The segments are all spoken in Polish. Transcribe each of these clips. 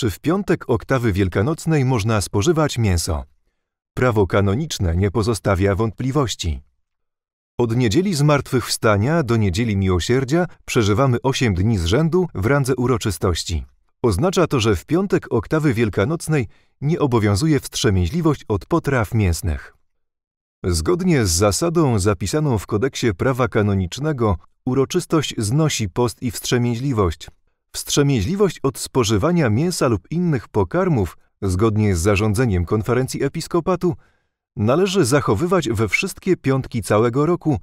Czy w piątek oktawy wielkanocnej można spożywać mięso? Prawo kanoniczne nie pozostawia wątpliwości. Od niedzieli zmartwychwstania do niedzieli miłosierdzia przeżywamy osiem dni z rzędu w randze uroczystości. Oznacza to, że w piątek oktawy wielkanocnej nie obowiązuje wstrzemięźliwość od potraw mięsnych. Zgodnie z zasadą zapisaną w kodeksie prawa kanonicznego, uroczystość znosi post i wstrzemięźliwość, Wstrzemięźliwość od spożywania mięsa lub innych pokarmów, zgodnie z zarządzeniem konferencji episkopatu, należy zachowywać we wszystkie piątki całego roku,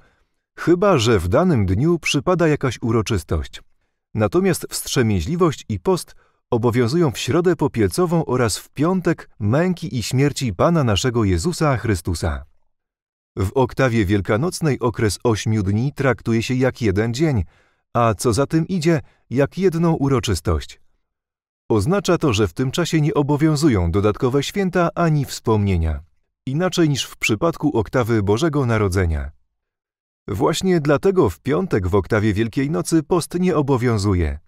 chyba że w danym dniu przypada jakaś uroczystość. Natomiast wstrzemięźliwość i post obowiązują w środę popielcową oraz w piątek męki i śmierci Pana naszego Jezusa Chrystusa. W oktawie wielkanocnej okres ośmiu dni traktuje się jak jeden dzień – a co za tym idzie, jak jedną uroczystość. Oznacza to, że w tym czasie nie obowiązują dodatkowe święta ani wspomnienia, inaczej niż w przypadku oktawy Bożego Narodzenia. Właśnie dlatego w piątek w oktawie Wielkiej Nocy post nie obowiązuje.